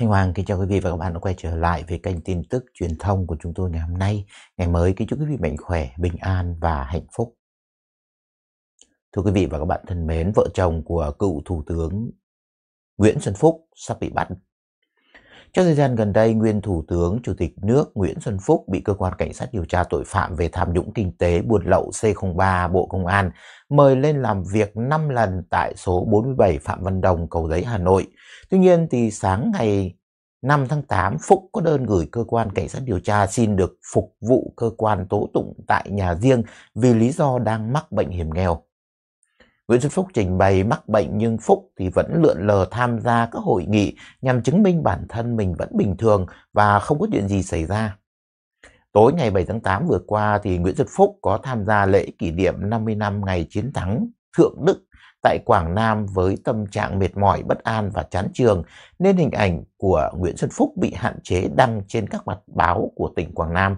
Thanh Hoàng kính chào quý vị và các bạn đã quay trở lại với kênh tin tức truyền thông của chúng tôi ngày hôm nay. Ngày mới kính chúc quý vị mạnh khỏe, bình an và hạnh phúc. Thưa quý vị và các bạn thân mến, vợ chồng của cựu Thủ tướng Nguyễn Xuân Phúc sắp bị bắt trong thời gian gần đây, nguyên Thủ tướng Chủ tịch nước Nguyễn Xuân Phúc bị cơ quan cảnh sát điều tra tội phạm về tham nhũng kinh tế buôn lậu C03 Bộ Công an mời lên làm việc 5 lần tại số 47 Phạm Văn Đồng, Cầu Giấy, Hà Nội. Tuy nhiên thì sáng ngày 5 tháng 8, Phúc có đơn gửi cơ quan cảnh sát điều tra xin được phục vụ cơ quan tố tụng tại nhà riêng vì lý do đang mắc bệnh hiểm nghèo. Nguyễn Xuân Phúc trình bày mắc bệnh nhưng Phúc thì vẫn lượn lờ tham gia các hội nghị nhằm chứng minh bản thân mình vẫn bình thường và không có chuyện gì xảy ra. Tối ngày 7 tháng 8 vừa qua thì Nguyễn Xuân Phúc có tham gia lễ kỷ niệm 50 năm ngày chiến thắng Thượng Đức tại Quảng Nam với tâm trạng mệt mỏi, bất an và chán trường nên hình ảnh của Nguyễn Xuân Phúc bị hạn chế đăng trên các mặt báo của tỉnh Quảng Nam.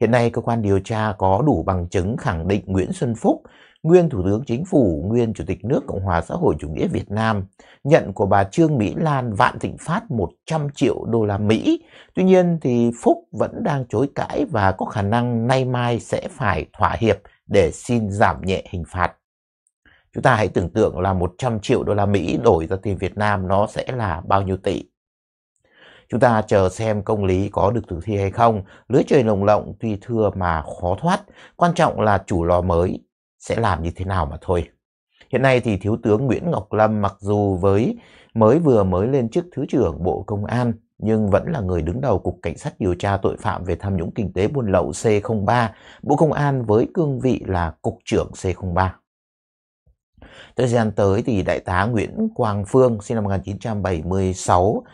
Hiện nay cơ quan điều tra có đủ bằng chứng khẳng định Nguyễn Xuân Phúc nguyên Thủ tướng Chính phủ, nguyên Chủ tịch nước Cộng hòa xã hội chủ nghĩa Việt Nam nhận của bà Trương Mỹ Lan Vạn Thịnh Phát 100 triệu đô la Mỹ. Tuy nhiên thì Phúc vẫn đang chối cãi và có khả năng nay mai sẽ phải thỏa hiệp để xin giảm nhẹ hình phạt. Chúng ta hãy tưởng tượng là 100 triệu đô la Mỹ đổi ra tiền Việt Nam nó sẽ là bao nhiêu tỷ. Chúng ta chờ xem công lý có được thực thi hay không. Lưới trời lồng lộng tuy thưa mà khó thoát. Quan trọng là chủ lò mới sẽ làm như thế nào mà thôi. Hiện nay thì Thiếu tướng Nguyễn Ngọc Lâm mặc dù với mới vừa mới lên chức Thứ trưởng Bộ Công an nhưng vẫn là người đứng đầu Cục Cảnh sát điều tra tội phạm về tham nhũng kinh tế buôn lậu C03, Bộ Công an với cương vị là Cục trưởng C03. Thời gian tới thì Đại tá Nguyễn Quang Phương sinh năm 1976,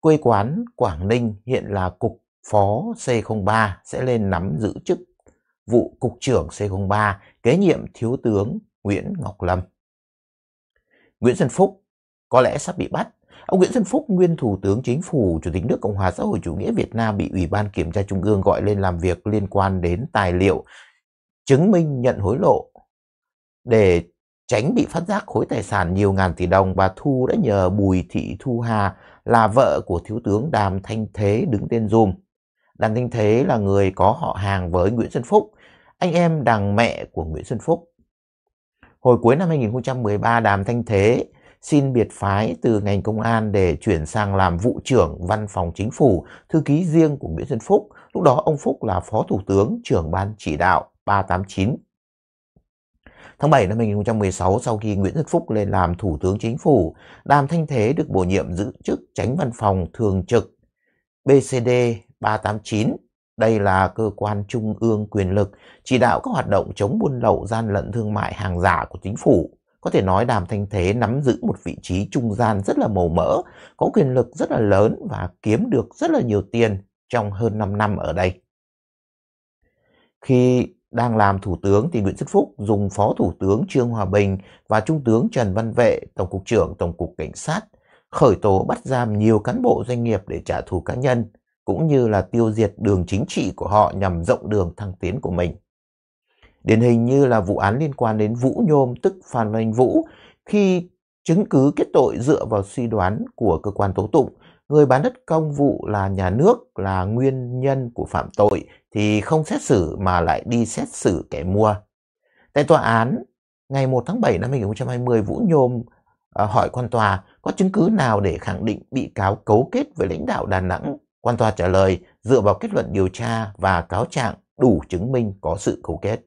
quê quán Quảng Ninh hiện là Cục Phó C03 sẽ lên nắm giữ chức vụ Cục trưởng C03, kế nhiệm Thiếu tướng Nguyễn Ngọc Lâm. Nguyễn Xuân Phúc có lẽ sắp bị bắt. Ông Nguyễn Xuân Phúc, nguyên Thủ tướng Chính phủ, Chủ tịch nước Cộng hòa xã hội chủ nghĩa Việt Nam bị Ủy ban Kiểm tra Trung ương gọi lên làm việc liên quan đến tài liệu chứng minh nhận hối lộ để tránh bị phát giác khối tài sản nhiều ngàn tỷ đồng bà Thu đã nhờ Bùi Thị Thu Hà là vợ của Thiếu tướng Đàm Thanh Thế đứng tên dùm. Đàm Thanh Thế là người có họ hàng với Nguyễn Xuân Phúc anh em đàng mẹ của Nguyễn Xuân Phúc. Hồi cuối năm 2013, Đàm Thanh Thế xin biệt phái từ ngành công an để chuyển sang làm vụ trưởng văn phòng chính phủ, thư ký riêng của Nguyễn Xuân Phúc. Lúc đó ông Phúc là phó thủ tướng trưởng ban chỉ đạo 389. Tháng 7 năm 2016, sau khi Nguyễn Xuân Phúc lên làm Thủ tướng Chính phủ, Đàm Thanh Thế được bổ nhiệm giữ chức tránh văn phòng thường trực BCD 389 đây là cơ quan trung ương quyền lực chỉ đạo các hoạt động chống buôn lậu gian lận thương mại hàng giả của chính phủ. Có thể nói Đàm Thanh Thế nắm giữ một vị trí trung gian rất là màu mỡ, có quyền lực rất là lớn và kiếm được rất là nhiều tiền trong hơn 5 năm ở đây. Khi đang làm thủ tướng thì Nguyễn Xuân Phúc dùng phó thủ tướng Trương Hòa Bình và trung tướng Trần Văn Vệ, tổng cục trưởng tổng cục cảnh sát khởi tố bắt giam nhiều cán bộ doanh nghiệp để trả thù cá nhân cũng như là tiêu diệt đường chính trị của họ nhằm rộng đường thăng tiến của mình. Điển hình như là vụ án liên quan đến Vũ Nhôm tức Phan Văn Vũ khi chứng cứ kết tội dựa vào suy đoán của cơ quan tố tụng, người bán đất công vụ là nhà nước là nguyên nhân của phạm tội thì không xét xử mà lại đi xét xử kẻ mua. Tại tòa án, ngày 1 tháng 7 năm 2020, Vũ Nhôm ờ, hỏi quan tòa có chứng cứ nào để khẳng định bị cáo cấu kết với lãnh đạo Đà Nẵng Quan tòa trả lời dựa vào kết luận điều tra và cáo trạng đủ chứng minh có sự cấu kết.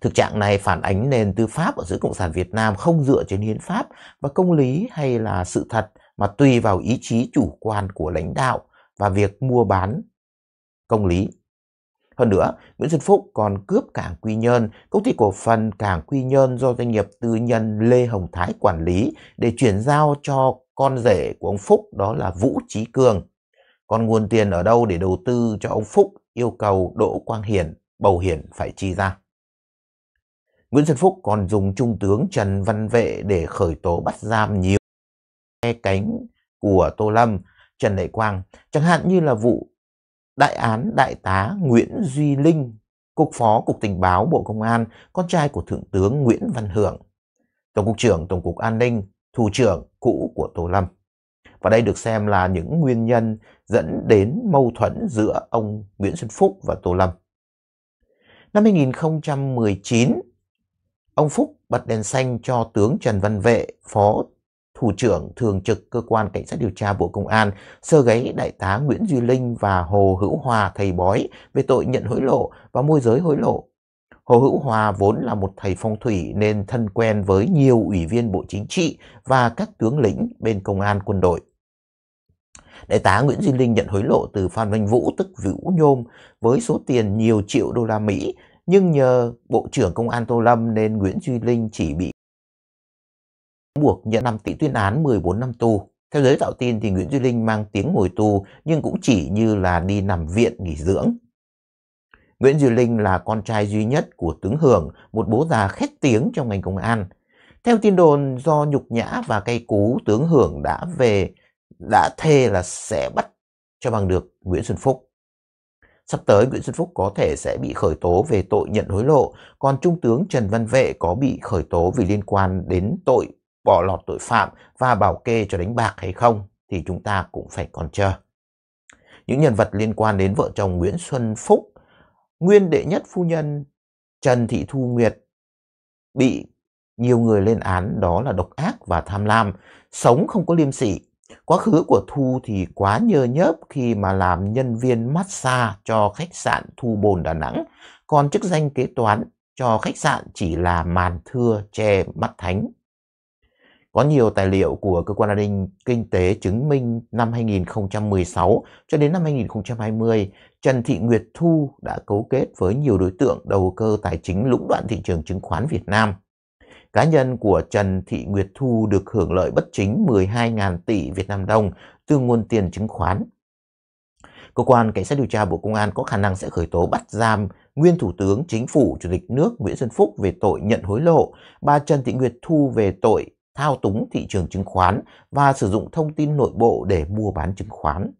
Thực trạng này phản ánh nền tư pháp ở giữa Cộng sản Việt Nam không dựa trên hiến pháp và công lý hay là sự thật mà tùy vào ý chí chủ quan của lãnh đạo và việc mua bán công lý. Hơn nữa, Nguyễn Xuân Phúc còn cướp cảng Quy Nhơn, công ty cổ phần cảng Quy Nhơn do doanh nghiệp tư nhân Lê Hồng Thái quản lý để chuyển giao cho con rể của ông Phúc đó là Vũ Trí Cường. Còn nguồn tiền ở đâu để đầu tư cho ông Phúc yêu cầu Đỗ Quang hiển Bầu hiển phải chi ra. Nguyễn Xuân Phúc còn dùng Trung tướng Trần Văn Vệ để khởi tố bắt giam nhiều e cánh của Tô Lâm, Trần Đại Quang, chẳng hạn như là vụ đại án đại tá Nguyễn Duy Linh, cục phó cục tình báo Bộ Công an, con trai của Thượng tướng Nguyễn Văn Hưởng. Tổng cục trưởng Tổng cục An ninh thủ trưởng cũ của Tô Lâm. Và đây được xem là những nguyên nhân dẫn đến mâu thuẫn giữa ông Nguyễn Xuân Phúc và Tô Lâm. Năm 2019, ông Phúc bật đèn xanh cho tướng Trần Văn Vệ, Phó Thủ trưởng Thường trực Cơ quan Cảnh sát Điều tra Bộ Công an, sơ gáy Đại tá Nguyễn Duy Linh và Hồ Hữu Hòa, thầy bói về tội nhận hối lộ và môi giới hối lộ. Hồ Hữu Hòa vốn là một thầy phong thủy nên thân quen với nhiều ủy viên Bộ Chính trị và các tướng lĩnh bên công an quân đội. Đại tá Nguyễn Duy Linh nhận hối lộ từ Phan Văn Vũ tức Vũ Nhôm với số tiền nhiều triệu đô la Mỹ, nhưng nhờ Bộ trưởng Công an Tô Lâm nên Nguyễn Duy Linh chỉ bị buộc nhận 5 tỷ tuyên án 14 năm tù. Theo giới tạo tin thì Nguyễn Duy Linh mang tiếng ngồi tù nhưng cũng chỉ như là đi nằm viện nghỉ dưỡng. Nguyễn Duy Linh là con trai duy nhất của tướng Hưởng, một bố già khét tiếng trong ngành công an. Theo tin đồn, do nhục nhã và cay cú, tướng Hưởng đã về, đã thề là sẽ bắt cho bằng được Nguyễn Xuân Phúc. Sắp tới, Nguyễn Xuân Phúc có thể sẽ bị khởi tố về tội nhận hối lộ, còn Trung tướng Trần Văn Vệ có bị khởi tố vì liên quan đến tội bỏ lọt tội phạm và bảo kê cho đánh bạc hay không thì chúng ta cũng phải còn chờ. Những nhân vật liên quan đến vợ chồng Nguyễn Xuân Phúc nguyên đệ nhất phu nhân Trần Thị Thu Nguyệt bị nhiều người lên án đó là độc ác và tham lam, sống không có liêm sỉ. Quá khứ của Thu thì quá nhơ nhớp khi mà làm nhân viên massage cho khách sạn Thu Bồn Đà Nẵng, còn chức danh kế toán cho khách sạn chỉ là màn thưa che mắt thánh có nhiều tài liệu của cơ quan an ninh kinh tế chứng minh năm 2016 cho đến năm 2020, Trần Thị Nguyệt Thu đã cấu kết với nhiều đối tượng đầu cơ tài chính lũng đoạn thị trường chứng khoán Việt Nam. Cá nhân của Trần Thị Nguyệt Thu được hưởng lợi bất chính 12.000 tỷ Việt Nam đồng từ nguồn tiền chứng khoán. Cơ quan Cảnh sát điều tra Bộ Công an có khả năng sẽ khởi tố bắt giam nguyên Thủ tướng Chính phủ Chủ tịch nước Nguyễn Xuân Phúc về tội nhận hối lộ, bà Trần Thị Nguyệt Thu về tội thao túng thị trường chứng khoán và sử dụng thông tin nội bộ để mua bán chứng khoán.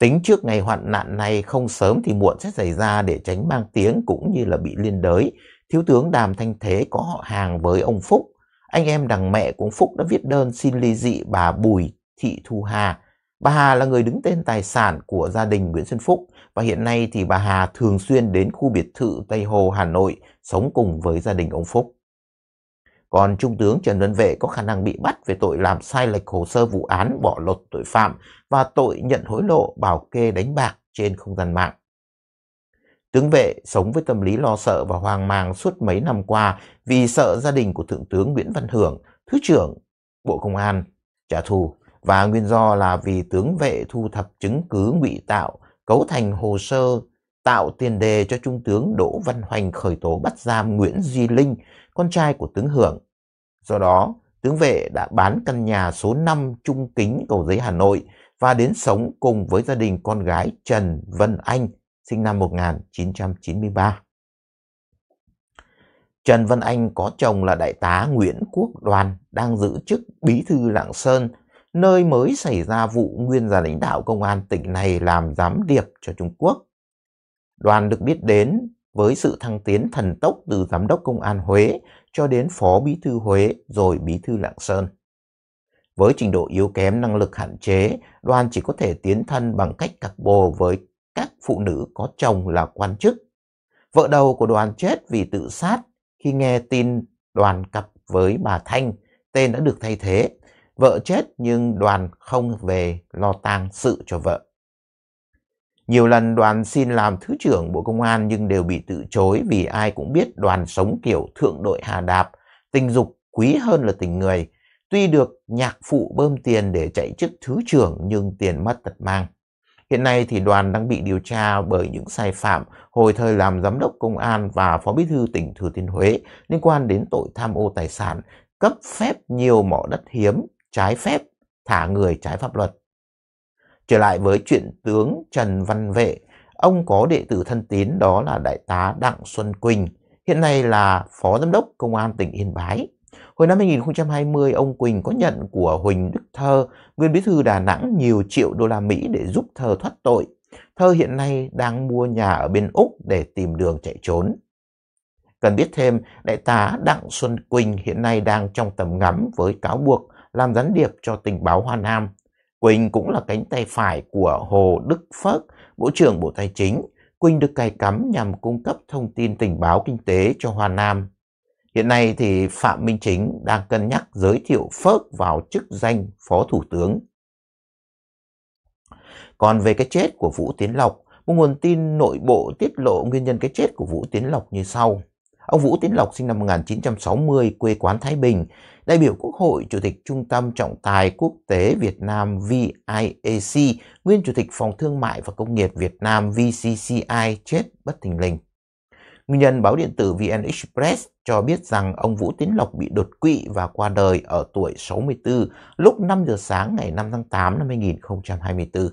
Tính trước ngày hoạn nạn này không sớm thì muộn sẽ xảy ra để tránh mang tiếng cũng như là bị liên đới. Thiếu tướng Đàm Thanh Thế có họ hàng với ông Phúc. Anh em đằng mẹ của ông Phúc đã viết đơn xin ly dị bà Bùi Thị Thu Hà. Bà Hà là người đứng tên tài sản của gia đình Nguyễn Xuân Phúc và hiện nay thì bà Hà thường xuyên đến khu biệt thự Tây Hồ, Hà Nội sống cùng với gia đình ông Phúc còn Trung tướng Trần Văn Vệ có khả năng bị bắt về tội làm sai lệch hồ sơ vụ án bỏ lột tội phạm và tội nhận hối lộ bảo kê đánh bạc trên không gian mạng. Tướng Vệ sống với tâm lý lo sợ và hoang mang suốt mấy năm qua vì sợ gia đình của Thượng tướng Nguyễn Văn Hưởng, Thứ trưởng Bộ Công an, trả thù và nguyên do là vì tướng Vệ thu thập chứng cứ ngụy tạo, cấu thành hồ sơ tạo tiền đề cho Trung tướng Đỗ Văn Hoành khởi tố bắt giam Nguyễn Duy Linh, con trai của tướng Hưởng. Do đó, tướng vệ đã bán căn nhà số 5 Trung Kính Cầu Giấy Hà Nội và đến sống cùng với gia đình con gái Trần Vân Anh, sinh năm 1993. Trần Vân Anh có chồng là đại tá Nguyễn Quốc Đoàn đang giữ chức bí thư Lạng Sơn, nơi mới xảy ra vụ nguyên gia lãnh đạo công an tỉnh này làm giám điệp cho Trung Quốc. Đoàn được biết đến với sự thăng tiến thần tốc từ giám đốc công an Huế cho đến phó bí thư Huế rồi bí thư Lạng Sơn. Với trình độ yếu kém năng lực hạn chế, đoàn chỉ có thể tiến thân bằng cách cặp bồ với các phụ nữ có chồng là quan chức. Vợ đầu của đoàn chết vì tự sát khi nghe tin đoàn cặp với bà Thanh, tên đã được thay thế. Vợ chết nhưng đoàn không về lo tang sự cho vợ. Nhiều lần đoàn xin làm Thứ trưởng Bộ Công an nhưng đều bị từ chối vì ai cũng biết đoàn sống kiểu thượng đội hà đạp, tình dục quý hơn là tình người. Tuy được nhạc phụ bơm tiền để chạy chức Thứ trưởng nhưng tiền mất tật mang. Hiện nay thì đoàn đang bị điều tra bởi những sai phạm hồi thời làm giám đốc công an và phó bí thư tỉnh Thừa Thiên Huế liên quan đến tội tham ô tài sản, cấp phép nhiều mỏ đất hiếm, trái phép, thả người trái pháp luật. Trở lại với chuyện tướng Trần Văn Vệ, ông có đệ tử thân tín đó là Đại tá Đặng Xuân Quỳnh, hiện nay là Phó Giám đốc Công an tỉnh Yên Bái. Hồi năm 2020, ông Quỳnh có nhận của Huỳnh Đức Thơ, nguyên bí thư Đà Nẵng nhiều triệu đô la Mỹ để giúp Thơ thoát tội. Thơ hiện nay đang mua nhà ở bên Úc để tìm đường chạy trốn. Cần biết thêm, đại tá Đặng Xuân Quỳnh hiện nay đang trong tầm ngắm với cáo buộc làm gián điệp cho tình báo Hoa Nam. Quỳnh cũng là cánh tay phải của Hồ Đức Phước, Bộ trưởng Bộ Tài chính. Quỳnh được cài cắm nhằm cung cấp thông tin tình báo kinh tế cho Hoa Nam. Hiện nay thì Phạm Minh Chính đang cân nhắc giới thiệu Phước vào chức danh Phó Thủ tướng. Còn về cái chết của Vũ Tiến Lộc, một nguồn tin nội bộ tiết lộ nguyên nhân cái chết của Vũ Tiến Lộc như sau. Ông Vũ Tiến Lộc sinh năm 1960, quê quán Thái Bình, đại biểu Quốc hội, Chủ tịch Trung tâm Trọng tài Quốc tế Việt Nam VIAC, nguyên Chủ tịch Phòng Thương mại và Công nghiệp Việt Nam VCCI chết bất thình lình. Nguyên nhân báo điện tử VN Express cho biết rằng ông Vũ Tiến Lộc bị đột quỵ và qua đời ở tuổi 64 lúc 5 giờ sáng ngày 5 tháng 8 năm 2024.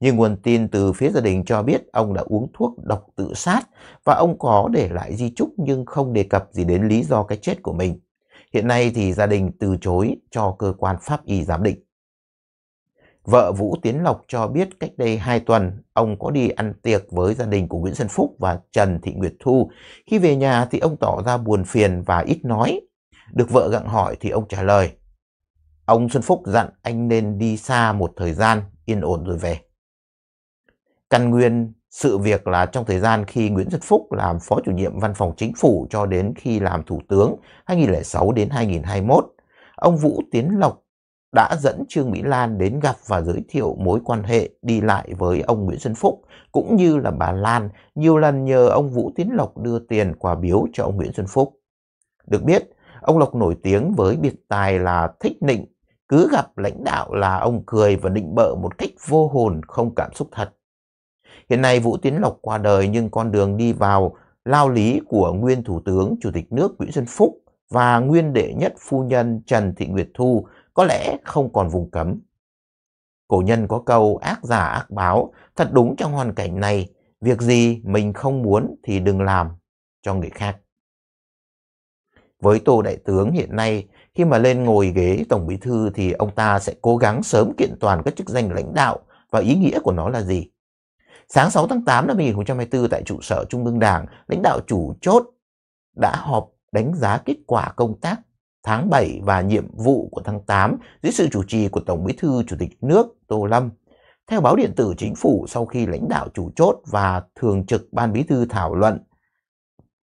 Nhưng nguồn tin từ phía gia đình cho biết ông đã uống thuốc độc tự sát và ông có để lại di chúc nhưng không đề cập gì đến lý do cái chết của mình. Hiện nay thì gia đình từ chối cho cơ quan pháp y giám định. Vợ Vũ Tiến Lộc cho biết cách đây 2 tuần, ông có đi ăn tiệc với gia đình của Nguyễn Xuân Phúc và Trần Thị Nguyệt Thu. Khi về nhà thì ông tỏ ra buồn phiền và ít nói. Được vợ gặng hỏi thì ông trả lời. Ông Xuân Phúc dặn anh nên đi xa một thời gian, yên ổn rồi về căn nguyên sự việc là trong thời gian khi Nguyễn Xuân Phúc làm phó chủ nhiệm văn phòng chính phủ cho đến khi làm thủ tướng 2006 đến 2021, ông Vũ Tiến Lộc đã dẫn Trương Mỹ Lan đến gặp và giới thiệu mối quan hệ đi lại với ông Nguyễn Xuân Phúc cũng như là bà Lan nhiều lần nhờ ông Vũ Tiến Lộc đưa tiền quà biếu cho ông Nguyễn Xuân Phúc. Được biết, ông Lộc nổi tiếng với biệt tài là thích nịnh, cứ gặp lãnh đạo là ông cười và định bợ một cách vô hồn không cảm xúc thật. Hiện nay Vũ Tiến Lộc qua đời nhưng con đường đi vào lao lý của nguyên Thủ tướng Chủ tịch nước Nguyễn Xuân Phúc và nguyên đệ nhất phu nhân Trần Thị Nguyệt Thu có lẽ không còn vùng cấm. Cổ nhân có câu ác giả ác báo, thật đúng trong hoàn cảnh này, việc gì mình không muốn thì đừng làm cho người khác. Với Tô Đại Tướng hiện nay, khi mà lên ngồi ghế Tổng Bí Thư thì ông ta sẽ cố gắng sớm kiện toàn các chức danh lãnh đạo và ý nghĩa của nó là gì. Sáng 6 tháng 8 năm 2024 tại trụ sở Trung ương Đảng, lãnh đạo chủ chốt đã họp đánh giá kết quả công tác tháng 7 và nhiệm vụ của tháng 8 dưới sự chủ trì của Tổng Bí thư Chủ tịch nước Tô Lâm. Theo báo điện tử chính phủ, sau khi lãnh đạo chủ chốt và thường trực Ban Bí thư thảo luận,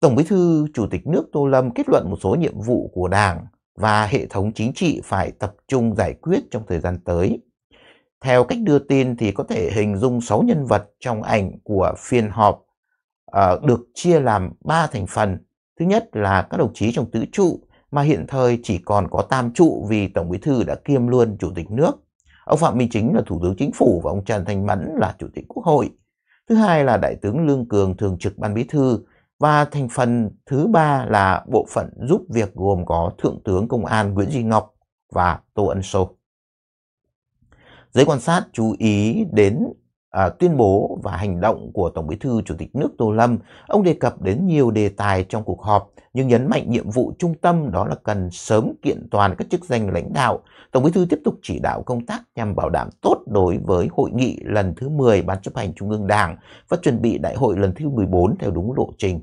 Tổng Bí thư Chủ tịch nước Tô Lâm kết luận một số nhiệm vụ của Đảng và hệ thống chính trị phải tập trung giải quyết trong thời gian tới. Theo cách đưa tin thì có thể hình dung 6 nhân vật trong ảnh của phiên họp uh, được chia làm 3 thành phần. Thứ nhất là các đồng chí trong tứ trụ mà hiện thời chỉ còn có tam trụ vì Tổng Bí Thư đã kiêm luôn Chủ tịch nước. Ông Phạm Minh Chính là Thủ tướng Chính phủ và ông Trần Thanh Mẫn là Chủ tịch Quốc hội. Thứ hai là Đại tướng Lương Cường Thường trực Ban Bí Thư và thành phần thứ ba là bộ phận giúp việc gồm có Thượng tướng Công an Nguyễn Duy Ngọc và Tô Ân Sô. Giới quan sát chú ý đến à, tuyên bố và hành động của Tổng bí thư Chủ tịch nước Tô Lâm. Ông đề cập đến nhiều đề tài trong cuộc họp, nhưng nhấn mạnh nhiệm vụ trung tâm đó là cần sớm kiện toàn các chức danh lãnh đạo. Tổng bí thư tiếp tục chỉ đạo công tác nhằm bảo đảm tốt đối với hội nghị lần thứ 10 Ban chấp hành Trung ương Đảng và chuẩn bị đại hội lần thứ 14 theo đúng lộ trình.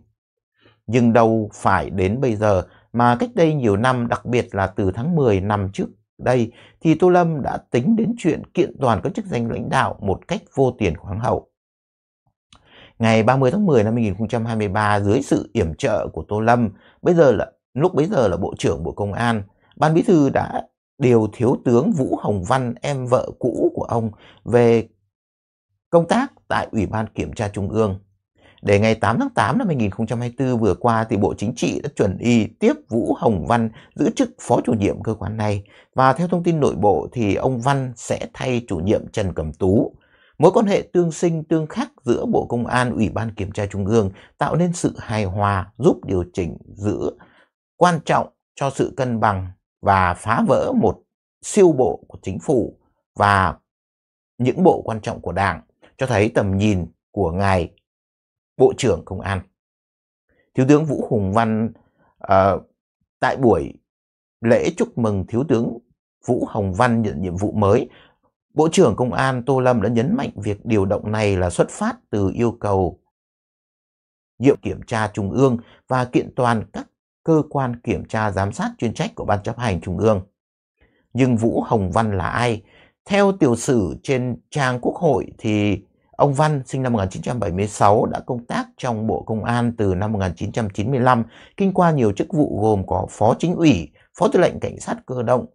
Nhưng đâu phải đến bây giờ mà cách đây nhiều năm, đặc biệt là từ tháng 10 năm trước đây thì Tô Lâm đã tính đến chuyện kiện toàn các chức danh lãnh đạo một cách vô tiền khoáng hậu. Ngày 30 tháng 10 năm 2023 dưới sự yểm trợ của Tô Lâm, bây giờ là lúc bấy giờ là Bộ trưởng Bộ Công an, Ban Bí thư đã điều thiếu tướng Vũ Hồng Văn, em vợ cũ của ông về công tác tại Ủy ban Kiểm tra Trung ương. Để ngày 8 tháng 8 năm 2024 vừa qua thì Bộ Chính trị đã chuẩn y tiếp Vũ Hồng Văn giữ chức phó chủ nhiệm cơ quan này và theo thông tin nội bộ thì ông Văn sẽ thay chủ nhiệm Trần Cẩm Tú. Mối quan hệ tương sinh tương khắc giữa Bộ Công an, Ủy ban Kiểm tra Trung ương tạo nên sự hài hòa giúp điều chỉnh giữa quan trọng cho sự cân bằng và phá vỡ một siêu bộ của chính phủ và những bộ quan trọng của Đảng cho thấy tầm nhìn của ngài Bộ trưởng Công an. Thiếu tướng Vũ Hùng Văn à, tại buổi lễ chúc mừng Thiếu tướng Vũ Hồng Văn nhận nhiệm vụ mới, Bộ trưởng Công an Tô Lâm đã nhấn mạnh việc điều động này là xuất phát từ yêu cầu nhiệm Kiểm tra Trung ương và kiện toàn các cơ quan kiểm tra giám sát chuyên trách của Ban chấp hành Trung ương. Nhưng Vũ Hồng Văn là ai? Theo tiểu sử trên trang Quốc hội thì Ông Văn sinh năm 1976 đã công tác trong Bộ Công an từ năm 1995, kinh qua nhiều chức vụ gồm có Phó Chính ủy, Phó Tư lệnh Cảnh sát Cơ động,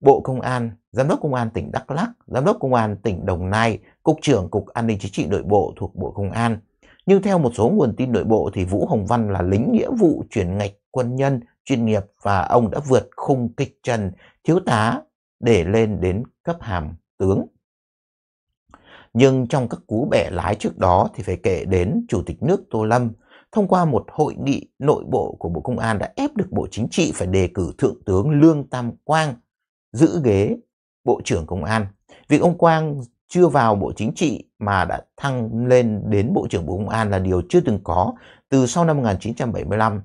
Bộ Công an, Giám đốc Công an tỉnh Đắk Lắk, Giám đốc Công an tỉnh Đồng Nai, Cục trưởng Cục An ninh Chính trị Nội bộ thuộc Bộ Công an. Nhưng theo một số nguồn tin nội bộ thì Vũ Hồng Văn là lính nghĩa vụ chuyển ngạch quân nhân chuyên nghiệp và ông đã vượt khung kịch trần thiếu tá để lên đến cấp hàm tướng. Nhưng trong các cú bẻ lái trước đó thì phải kể đến Chủ tịch nước Tô Lâm thông qua một hội nghị nội bộ của Bộ Công an đã ép được Bộ Chính trị phải đề cử Thượng tướng Lương Tam Quang giữ ghế Bộ trưởng Công an. Việc ông Quang chưa vào Bộ Chính trị mà đã thăng lên đến Bộ trưởng Bộ Công an là điều chưa từng có từ sau năm 1975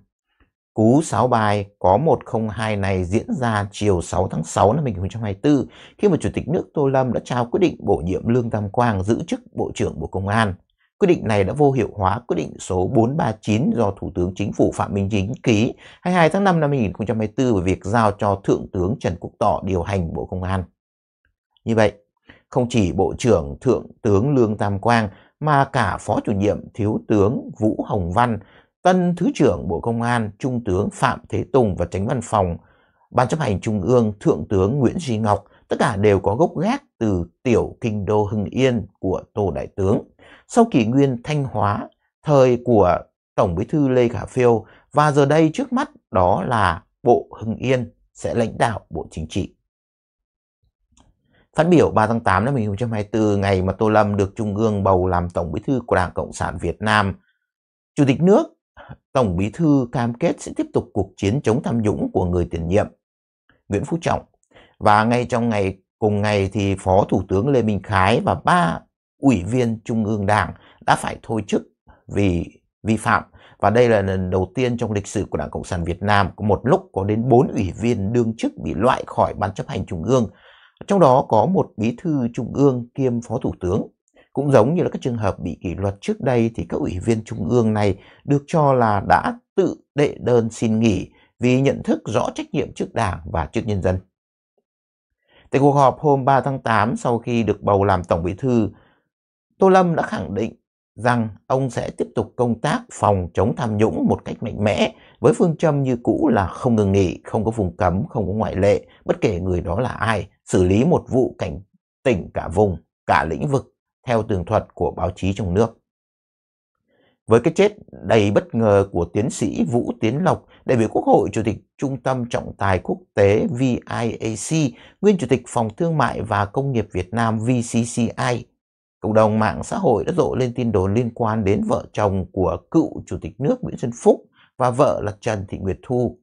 Cú sáo bài có 102 này diễn ra chiều 6 tháng 6 năm 2024 khi mà Chủ tịch nước Tô Lâm đã trao quyết định bổ nhiệm Lương Tam Quang giữ chức Bộ trưởng Bộ Công an. Quyết định này đã vô hiệu hóa quyết định số 439 do Thủ tướng Chính phủ Phạm Minh Chính ký 22 tháng 5 năm 2024 về việc giao cho Thượng tướng Trần Quốc Tỏ điều hành Bộ Công an. Như vậy, không chỉ Bộ trưởng Thượng tướng Lương Tam Quang mà cả Phó chủ nhiệm Thiếu tướng Vũ Hồng Văn Tân Thứ trưởng Bộ Công an Trung tướng Phạm Thế Tùng và Tránh Văn phòng Ban chấp hành Trung ương Thượng tướng Nguyễn Duy Ngọc tất cả đều có gốc gác từ tiểu kinh đô Hưng Yên của Tô Đại Tướng. Sau kỷ nguyên Thanh Hóa, thời của Tổng bí thư Lê Khả Phiêu và giờ đây trước mắt đó là Bộ Hưng Yên sẽ lãnh đạo Bộ Chính trị. Phát biểu 3 tháng 8 năm 1924, ngày mà Tô Lâm được Trung ương bầu làm Tổng bí thư của Đảng Cộng sản Việt Nam, Chủ tịch nước Tổng Bí thư cam kết sẽ tiếp tục cuộc chiến chống tham nhũng của người tiền nhiệm Nguyễn Phú Trọng và ngay trong ngày cùng ngày thì Phó Thủ tướng Lê Minh Khái và ba ủy viên Trung ương Đảng đã phải thôi chức vì vi phạm và đây là lần đầu tiên trong lịch sử của Đảng Cộng sản Việt Nam có một lúc có đến bốn ủy viên đương chức bị loại khỏi ban chấp hành trung ương. Trong đó có một bí thư trung ương kiêm phó thủ tướng. Cũng giống như là các trường hợp bị kỷ luật trước đây thì các ủy viên trung ương này được cho là đã tự đệ đơn xin nghỉ vì nhận thức rõ trách nhiệm trước đảng và trước nhân dân. Tại cuộc họp hôm 3 tháng 8 sau khi được bầu làm Tổng Bí thư, Tô Lâm đã khẳng định rằng ông sẽ tiếp tục công tác phòng chống tham nhũng một cách mạnh mẽ với phương châm như cũ là không ngừng nghỉ, không có vùng cấm, không có ngoại lệ, bất kể người đó là ai, xử lý một vụ cảnh tỉnh cả vùng, cả lĩnh vực theo tường thuật của báo chí trong nước. Với cái chết đầy bất ngờ của tiến sĩ Vũ Tiến Lộc, đại biểu Quốc hội, Chủ tịch Trung tâm Trọng tài Quốc tế VIAC, nguyên Chủ tịch Phòng Thương mại và Công nghiệp Việt Nam VCCI, cộng đồng mạng xã hội đã rộ lên tin đồn liên quan đến vợ chồng của cựu Chủ tịch nước Nguyễn Xuân Phúc và vợ là Trần Thị Nguyệt Thu.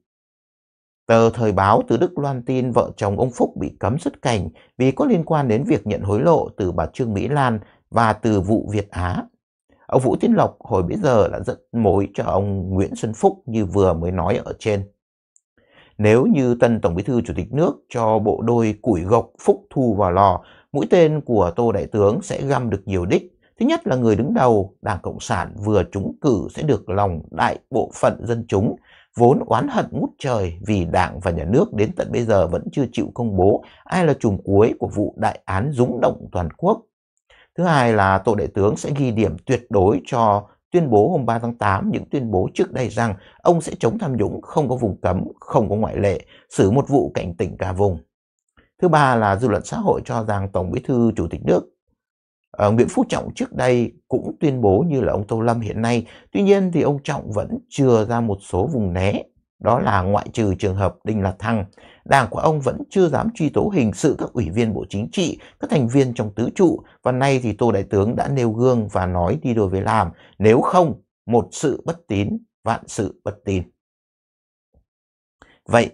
Tờ Thời báo từ Đức loan tin vợ chồng ông Phúc bị cấm xuất cảnh vì có liên quan đến việc nhận hối lộ từ bà Trương Mỹ Lan và từ vụ Việt Á. Ông Vũ Tiến Lộc hồi bấy giờ đã dẫn mối cho ông Nguyễn Xuân Phúc như vừa mới nói ở trên. Nếu như tân Tổng Bí thư Chủ tịch nước cho bộ đôi củi gộc Phúc thu vào lò, mũi tên của Tô Đại Tướng sẽ găm được nhiều đích. Thứ nhất là người đứng đầu Đảng Cộng sản vừa trúng cử sẽ được lòng đại bộ phận dân chúng – vốn oán hận ngút trời vì đảng và nhà nước đến tận bây giờ vẫn chưa chịu công bố ai là chùm cuối của vụ đại án rúng động toàn quốc. Thứ hai là tổ đại tướng sẽ ghi điểm tuyệt đối cho tuyên bố hôm 3 tháng 8 những tuyên bố trước đây rằng ông sẽ chống tham nhũng không có vùng cấm, không có ngoại lệ, xử một vụ cảnh tỉnh cả vùng. Thứ ba là dư luận xã hội cho rằng Tổng Bí thư Chủ tịch nước À, Nguyễn Phú Trọng trước đây cũng tuyên bố như là ông Tô Lâm hiện nay, tuy nhiên thì ông Trọng vẫn chừa ra một số vùng né, đó là ngoại trừ trường hợp Đinh Lạt Thăng. Đảng của ông vẫn chưa dám truy tố hình sự các ủy viên Bộ Chính trị, các thành viên trong tứ trụ, và nay thì Tô Đại Tướng đã nêu gương và nói đi đôi với làm, nếu không, một sự bất tín, vạn sự bất tín. Vậy,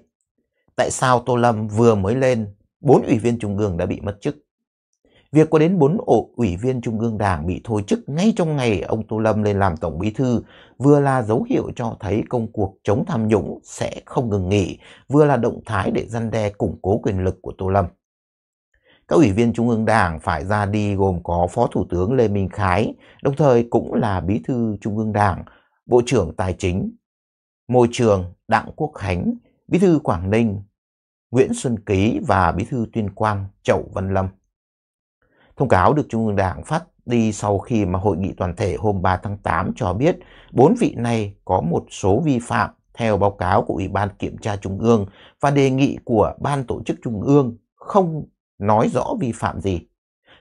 tại sao Tô Lâm vừa mới lên, bốn ủy viên Trung ương đã bị mất chức? Việc có đến 4 ổ ủy viên Trung ương Đảng bị thôi chức ngay trong ngày ông Tô Lâm lên làm Tổng Bí Thư vừa là dấu hiệu cho thấy công cuộc chống tham nhũng sẽ không ngừng nghỉ, vừa là động thái để răn đe củng cố quyền lực của Tô Lâm. Các ủy viên Trung ương Đảng phải ra đi gồm có Phó Thủ tướng Lê Minh Khái, đồng thời cũng là Bí thư Trung ương Đảng, Bộ trưởng Tài chính, Môi trường Đặng Quốc Khánh, Bí thư Quảng Ninh, Nguyễn Xuân Ký và Bí thư Tuyên Quang Chậu Văn Lâm. Thông cáo được Trung ương Đảng phát đi sau khi mà hội nghị toàn thể hôm 3 tháng 8 cho biết bốn vị này có một số vi phạm theo báo cáo của Ủy ban Kiểm tra Trung ương và đề nghị của Ban Tổ chức Trung ương không nói rõ vi phạm gì.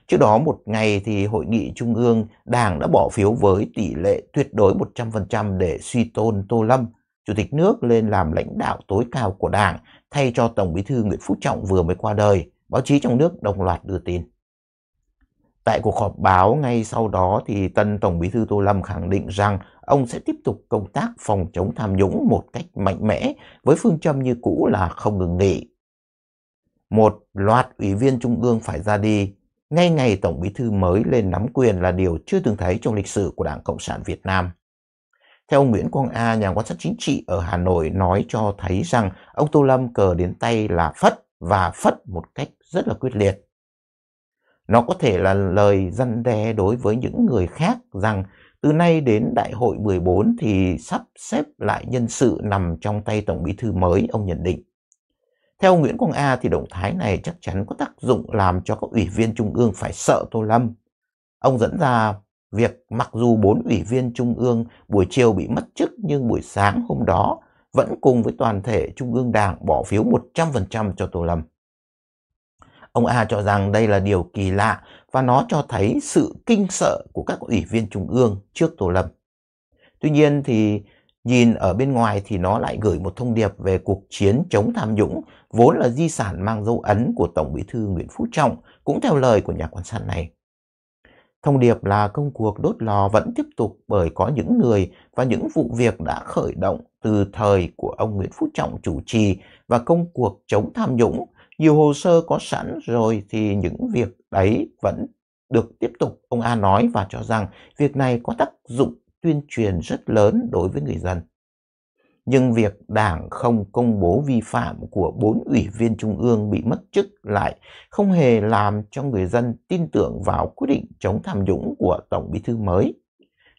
Trước đó một ngày thì Hội nghị Trung ương Đảng đã bỏ phiếu với tỷ lệ tuyệt đối 100% để suy tôn Tô Lâm, Chủ tịch nước lên làm lãnh đạo tối cao của Đảng thay cho Tổng bí thư Nguyễn Phú Trọng vừa mới qua đời. Báo chí trong nước đồng loạt đưa tin. Tại cuộc họp báo ngay sau đó thì tân Tổng Bí thư Tô Lâm khẳng định rằng ông sẽ tiếp tục công tác phòng chống tham nhũng một cách mạnh mẽ với phương châm như cũ là không ngừng nghỉ. Một loạt ủy viên trung ương phải ra đi, ngay ngày Tổng Bí thư mới lên nắm quyền là điều chưa từng thấy trong lịch sử của Đảng Cộng sản Việt Nam. Theo ông Nguyễn Quang A, nhà quan sát chính trị ở Hà Nội nói cho thấy rằng ông Tô Lâm cờ đến tay là phất và phất một cách rất là quyết liệt. Nó có thể là lời răn đe đối với những người khác rằng từ nay đến đại hội 14 thì sắp xếp lại nhân sự nằm trong tay Tổng Bí thư mới, ông nhận định. Theo Nguyễn Quang A thì động thái này chắc chắn có tác dụng làm cho các ủy viên Trung ương phải sợ Tô Lâm. Ông dẫn ra việc mặc dù bốn ủy viên Trung ương buổi chiều bị mất chức nhưng buổi sáng hôm đó vẫn cùng với toàn thể Trung ương Đảng bỏ phiếu 100% cho Tô Lâm. Ông A cho rằng đây là điều kỳ lạ và nó cho thấy sự kinh sợ của các ủy viên trung ương trước Tô Lâm. Tuy nhiên thì nhìn ở bên ngoài thì nó lại gửi một thông điệp về cuộc chiến chống tham nhũng vốn là di sản mang dấu ấn của Tổng Bí thư Nguyễn Phú Trọng cũng theo lời của nhà quan sát này. Thông điệp là công cuộc đốt lò vẫn tiếp tục bởi có những người và những vụ việc đã khởi động từ thời của ông Nguyễn Phú Trọng chủ trì và công cuộc chống tham nhũng dù hồ sơ có sẵn rồi thì những việc đấy vẫn được tiếp tục. Ông A nói và cho rằng việc này có tác dụng tuyên truyền rất lớn đối với người dân. Nhưng việc đảng không công bố vi phạm của bốn ủy viên trung ương bị mất chức lại không hề làm cho người dân tin tưởng vào quyết định chống tham nhũng của Tổng Bí thư mới.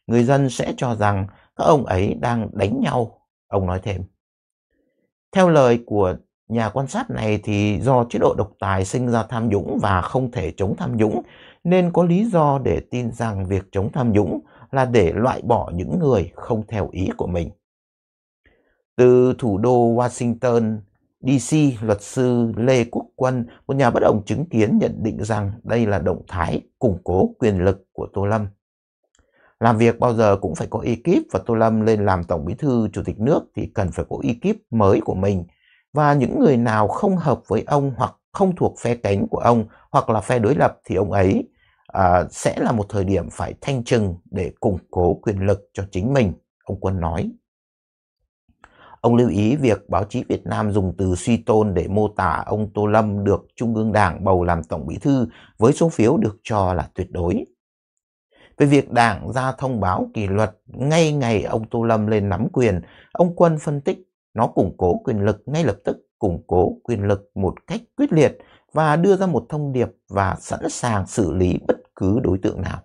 Người dân sẽ cho rằng các ông ấy đang đánh nhau, ông nói thêm. Theo lời của Nhà quan sát này thì do chế độ độc tài sinh ra tham nhũng và không thể chống tham nhũng, nên có lý do để tin rằng việc chống tham nhũng là để loại bỏ những người không theo ý của mình. Từ thủ đô Washington, DC, luật sư Lê Quốc Quân, một nhà bất đồng chứng kiến nhận định rằng đây là động thái củng cố quyền lực của Tô Lâm. Làm việc bao giờ cũng phải có ekip và Tô Lâm lên làm Tổng Bí thư Chủ tịch nước thì cần phải có ekip mới của mình – và những người nào không hợp với ông hoặc không thuộc phe cánh của ông hoặc là phe đối lập thì ông ấy à, sẽ là một thời điểm phải thanh trừng để củng cố quyền lực cho chính mình, ông Quân nói. Ông lưu ý việc báo chí Việt Nam dùng từ suy tôn để mô tả ông Tô Lâm được Trung ương Đảng bầu làm Tổng Bí Thư với số phiếu được cho là tuyệt đối. Về việc Đảng ra thông báo kỷ luật ngay ngày ông Tô Lâm lên nắm quyền, ông Quân phân tích nó củng cố quyền lực ngay lập tức, củng cố quyền lực một cách quyết liệt và đưa ra một thông điệp và sẵn sàng xử lý bất cứ đối tượng nào.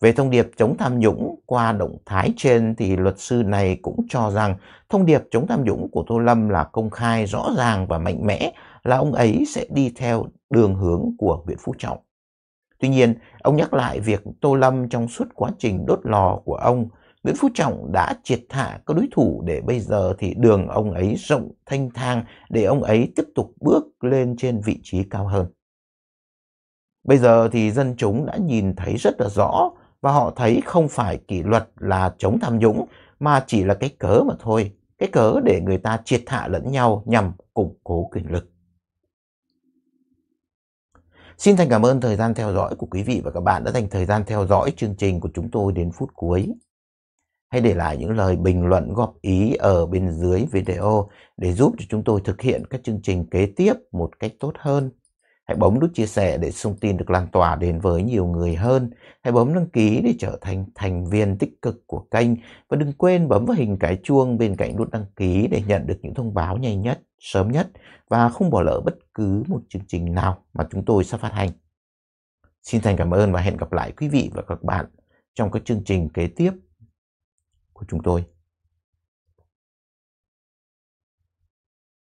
Về thông điệp chống tham nhũng qua động thái trên thì luật sư này cũng cho rằng thông điệp chống tham nhũng của Tô Lâm là công khai rõ ràng và mạnh mẽ là ông ấy sẽ đi theo đường hướng của Nguyễn Phú Trọng. Tuy nhiên, ông nhắc lại việc Tô Lâm trong suốt quá trình đốt lò của ông Nguyễn Phú Trọng đã triệt hạ các đối thủ để bây giờ thì đường ông ấy rộng thanh thang để ông ấy tiếp tục bước lên trên vị trí cao hơn. Bây giờ thì dân chúng đã nhìn thấy rất là rõ và họ thấy không phải kỷ luật là chống tham nhũng mà chỉ là cái cớ mà thôi, cái cớ để người ta triệt hạ lẫn nhau nhằm củng cố quyền lực. Xin thành cảm ơn thời gian theo dõi của quý vị và các bạn đã dành thời gian theo dõi chương trình của chúng tôi đến phút cuối. Hãy để lại những lời bình luận góp ý ở bên dưới video để giúp cho chúng tôi thực hiện các chương trình kế tiếp một cách tốt hơn. Hãy bấm nút chia sẻ để thông tin được lan tỏa đến với nhiều người hơn. Hãy bấm đăng ký để trở thành thành viên tích cực của kênh. Và đừng quên bấm vào hình cái chuông bên cạnh nút đăng ký để nhận được những thông báo nhanh nhất, sớm nhất và không bỏ lỡ bất cứ một chương trình nào mà chúng tôi sắp phát hành. Xin thành cảm ơn và hẹn gặp lại quý vị và các bạn trong các chương trình kế tiếp của chúng tôi